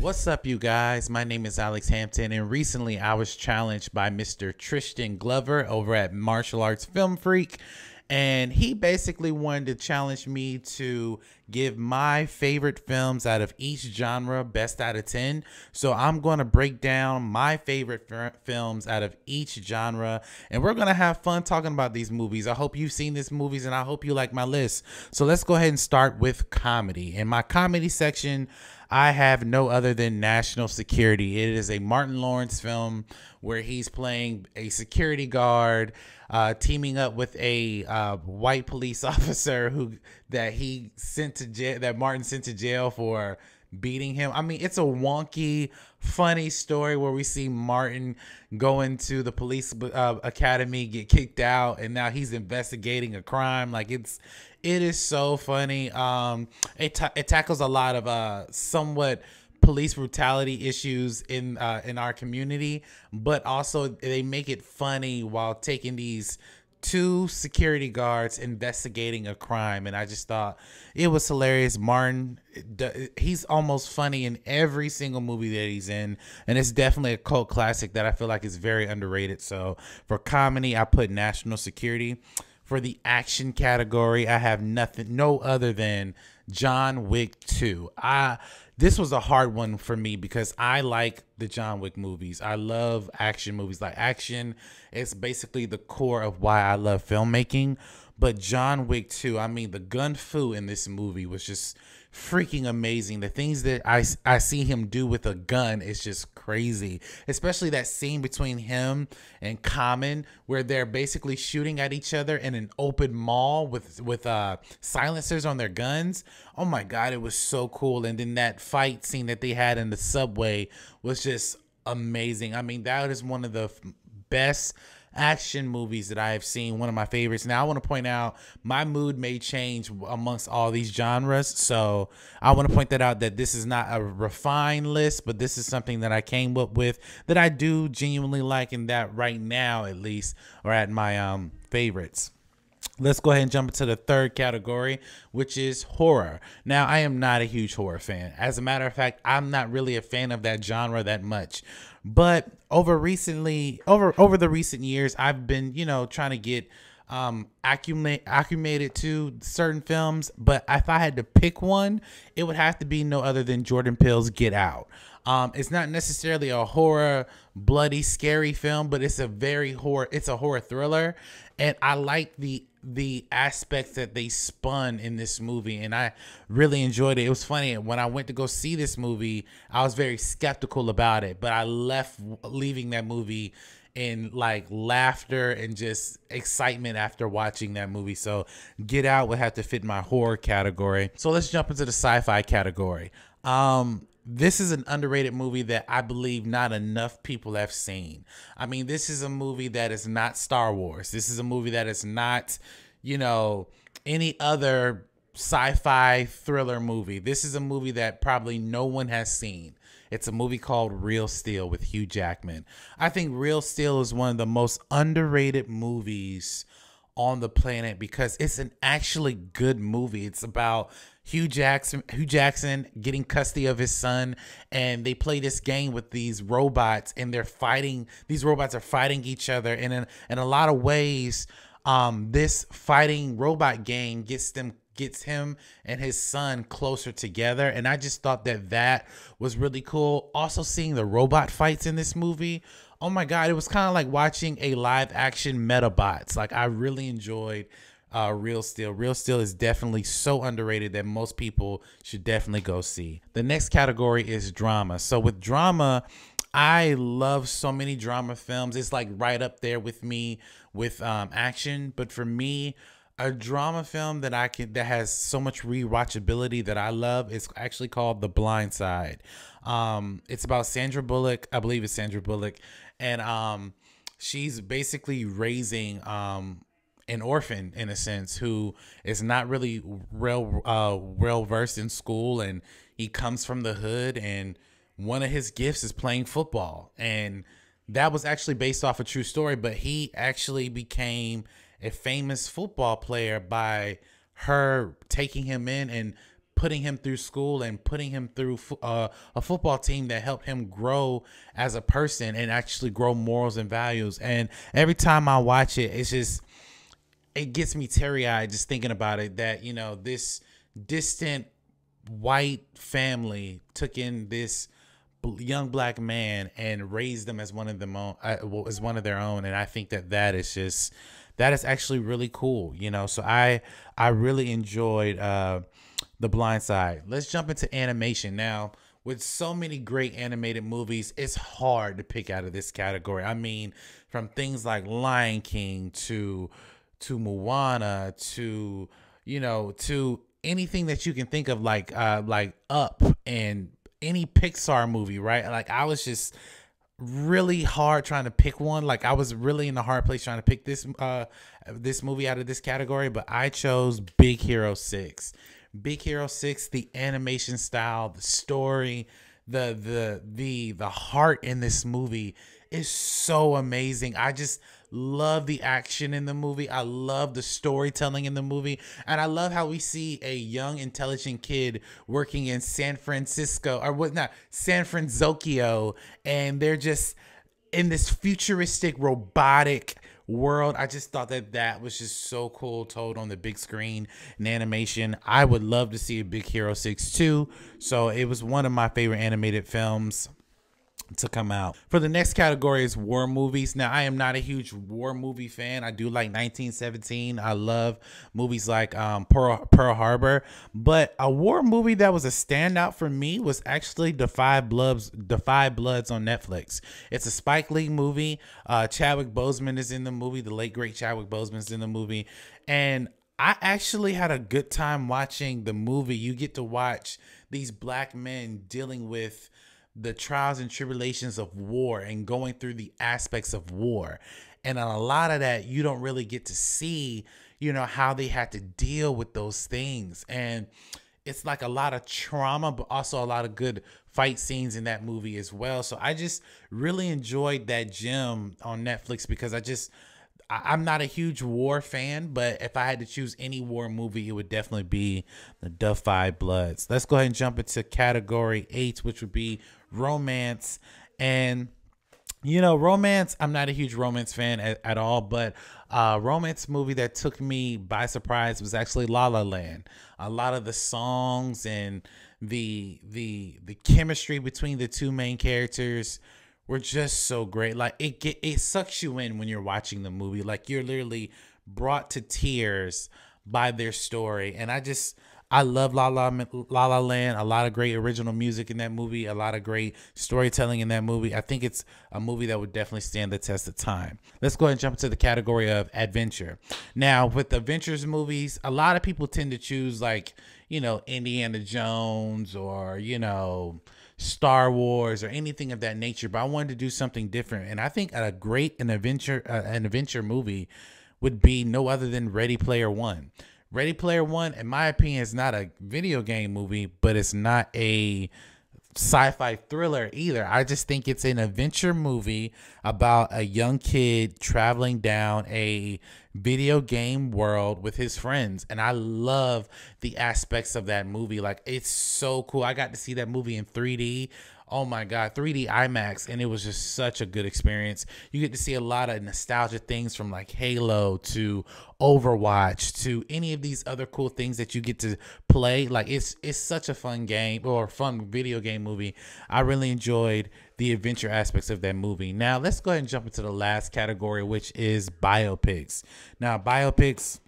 What's up, you guys? My name is Alex Hampton, and recently I was challenged by Mr. Tristan Glover over at Martial Arts Film Freak. And he basically wanted to challenge me to give my favorite films out of each genre best out of 10. So I'm going to break down my favorite films out of each genre and we're going to have fun talking about these movies. I hope you've seen these movies and I hope you like my list. So let's go ahead and start with comedy. In my comedy section, I have no other than National Security. It is a Martin Lawrence film where he's playing a security guard, uh, teaming up with a uh, white police officer who that he sent to jail that Martin sent to jail for beating him. I mean, it's a wonky, funny story where we see Martin going to the police uh, academy, get kicked out, and now he's investigating a crime. Like it's, it is so funny. Um, it ta it tackles a lot of uh somewhat police brutality issues in uh, in our community, but also they make it funny while taking these two security guards investigating a crime and i just thought it was hilarious martin he's almost funny in every single movie that he's in and it's definitely a cult classic that i feel like is very underrated so for comedy i put national security for the action category i have nothing no other than john wick 2 i this was a hard one for me because I like the John Wick movies. I love action movies. Like action it's basically the core of why I love filmmaking. But John Wick 2, I mean, the gun foo in this movie was just freaking amazing. The things that I, I see him do with a gun is just crazy, especially that scene between him and Common where they're basically shooting at each other in an open mall with with uh, silencers on their guns. Oh my god, it was so cool! And then that fight scene that they had in the subway was just amazing. I mean, that is one of the best action movies that I have seen. One of my favorites. Now, I want to point out my mood may change amongst all these genres. So I want to point that out that this is not a refined list, but this is something that I came up with that I do genuinely like and that right now, at least, are at my um, favorites let's go ahead and jump into the third category, which is horror. Now, I am not a huge horror fan. As a matter of fact, I'm not really a fan of that genre that much. But over recently, over over the recent years, I've been, you know, trying to get um, accumulate accumulated to certain films, but if I had to pick one, it would have to be no other than Jordan Peele's Get Out. Um, it's not necessarily a horror, bloody, scary film, but it's a very horror. It's a horror thriller, and I like the the aspects that they spun in this movie, and I really enjoyed it. It was funny when I went to go see this movie, I was very skeptical about it, but I left leaving that movie and like laughter and just excitement after watching that movie. So Get Out would have to fit my horror category. So let's jump into the sci-fi category. Um, this is an underrated movie that I believe not enough people have seen. I mean, this is a movie that is not Star Wars. This is a movie that is not, you know, any other sci-fi thriller movie. This is a movie that probably no one has seen. It's a movie called Real Steel with Hugh Jackman. I think Real Steel is one of the most underrated movies on the planet because it's an actually good movie. It's about Hugh Jackson Hugh Jackson getting custody of his son and they play this game with these robots and they're fighting these robots are fighting each other and in, in a lot of ways um, this fighting robot game gets them gets him and his son closer together. And I just thought that that was really cool. Also, seeing the robot fights in this movie. Oh my God, it was kind of like watching a live action Metabots. Like, I really enjoyed uh, Real Steel. Real Steel is definitely so underrated that most people should definitely go see. The next category is drama. So, with drama, I love so many drama films. It's like right up there with me with um, action. But for me, a drama film that I can that has so much rewatchability that I love is actually called The Blind Side. Um, it's about Sandra Bullock, I believe it's Sandra Bullock, and um, she's basically raising um an orphan in a sense who is not really well uh, well versed in school, and he comes from the hood, and one of his gifts is playing football, and that was actually based off a true story, but he actually became a famous football player by her taking him in and putting him through school and putting him through uh, a football team that helped him grow as a person and actually grow morals and values. And every time I watch it, it's just it gets me teary eyed just thinking about it. That you know this distant white family took in this young black man and raise them as one of them mo uh, as one of their own and i think that that is just that is actually really cool you know so i i really enjoyed uh the blind side let's jump into animation now with so many great animated movies it's hard to pick out of this category i mean from things like lion king to to moana to you know to anything that you can think of like uh like up and any Pixar movie, right? Like I was just really hard trying to pick one. Like I was really in a hard place trying to pick this uh this movie out of this category, but I chose Big Hero 6. Big Hero 6, the animation style, the story, the the the the heart in this movie is so amazing. I just love the action in the movie. I love the storytelling in the movie. And I love how we see a young, intelligent kid working in San Francisco or what not, San Francisco. And they're just in this futuristic robotic world. I just thought that that was just so cool told on the big screen and animation. I would love to see a Big Hero 6 too. So it was one of my favorite animated films to come out. For the next category is war movies. Now, I am not a huge war movie fan. I do like 1917. I love movies like um, Pearl, Pearl Harbor. But a war movie that was a standout for me was actually The Five Bloods, Defy Bloods on Netflix. It's a Spike Lee movie. Uh, Chadwick Boseman is in the movie. The late, great Chadwick Boseman is in the movie. And I actually had a good time watching the movie. You get to watch these black men dealing with – the trials and tribulations of war and going through the aspects of war. And a lot of that, you don't really get to see, you know, how they had to deal with those things. And it's like a lot of trauma, but also a lot of good fight scenes in that movie as well. So I just really enjoyed that gem on Netflix because I just I, am not a huge war fan, but if I had to choose any war movie, it would definitely be the Duffy Bloods. Let's go ahead and jump into category eight, which would be romance. And you know, romance, I'm not a huge romance fan at, at all, but uh, romance movie that took me by surprise was actually La La Land. A lot of the songs and the the the chemistry between the two main characters were just so great. Like it get, it sucks you in when you're watching the movie. Like you're literally brought to tears by their story. And I just I love La La La La Land. A lot of great original music in that movie. A lot of great storytelling in that movie. I think it's a movie that would definitely stand the test of time. Let's go ahead and jump into the category of adventure. Now, with adventures movies, a lot of people tend to choose like you know Indiana Jones or you know Star Wars or anything of that nature, but I wanted to do something different. And I think a great an adventure uh, an adventure movie would be no other than Ready Player One. Ready Player One, in my opinion, is not a video game movie, but it's not a sci-fi thriller either. I just think it's an adventure movie about a young kid traveling down a video game world with his friends and I love the aspects of that movie. Like it's so cool. I got to see that movie in 3D oh my god 3d imax and it was just such a good experience you get to see a lot of nostalgia things from like halo to overwatch to any of these other cool things that you get to play like it's it's such a fun game or fun video game movie i really enjoyed the adventure aspects of that movie now let's go ahead and jump into the last category which is biopics now biopics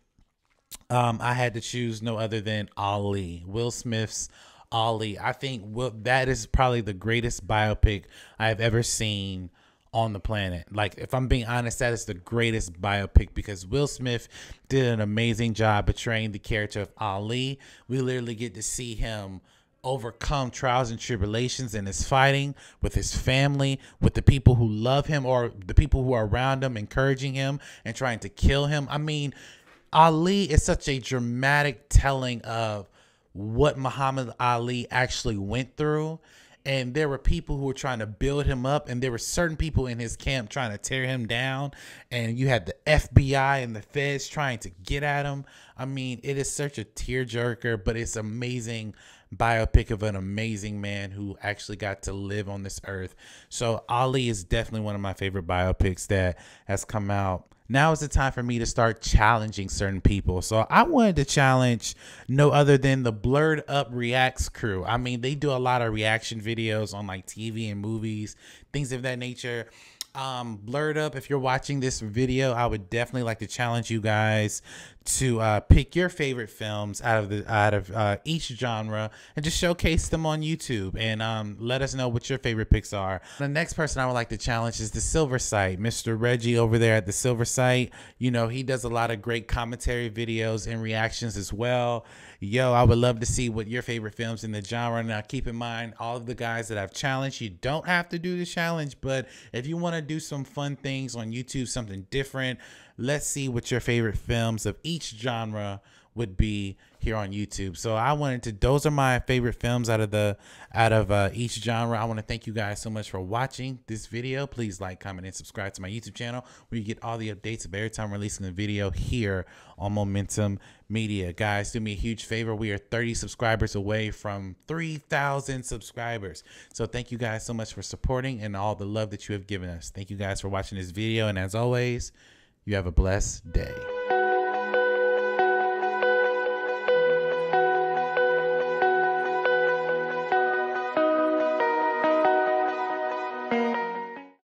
um, I had to choose no other than Ali, Will Smith's Ali, I think that is probably the greatest biopic I've ever seen on the planet. Like, if I'm being honest, that is the greatest biopic because Will Smith did an amazing job portraying the character of Ali. We literally get to see him overcome trials and tribulations in his fighting with his family, with the people who love him or the people who are around him, encouraging him and trying to kill him. I mean, Ali is such a dramatic telling of what Muhammad Ali actually went through. And there were people who were trying to build him up, and there were certain people in his camp trying to tear him down. And you had the FBI and the feds trying to get at him. I mean, it is such a tearjerker, but it's amazing biopic of an amazing man who actually got to live on this earth. So Ali is definitely one of my favorite biopics that has come out now is the time for me to start challenging certain people. So I wanted to challenge no other than the Blurred Up Reacts crew. I mean, they do a lot of reaction videos on like TV and movies, things of that nature um, blurred up if you're watching this video i would definitely like to challenge you guys to uh, pick your favorite films out of the out of uh, each genre and just showcase them on youtube and um, let us know what your favorite picks are the next person i would like to challenge is the silver site mr reggie over there at the silver site you know he does a lot of great commentary videos and reactions as well yo, I would love to see what your favorite films in the genre. Now, keep in mind, all of the guys that I've challenged, you don't have to do the challenge, but if you want to do some fun things on YouTube, something different, let's see what your favorite films of each genre would be here on YouTube. So I wanted to those are my favorite films out of the out of uh, each genre. I want to thank you guys so much for watching this video. Please like, comment, and subscribe to my YouTube channel where you get all the updates of every time I'm releasing a video here on Momentum Media. Guys, do me a huge favor. We are 30 subscribers away from 3,000 subscribers. So thank you guys so much for supporting and all the love that you have given us. Thank you guys for watching this video. And as always, you have a blessed day.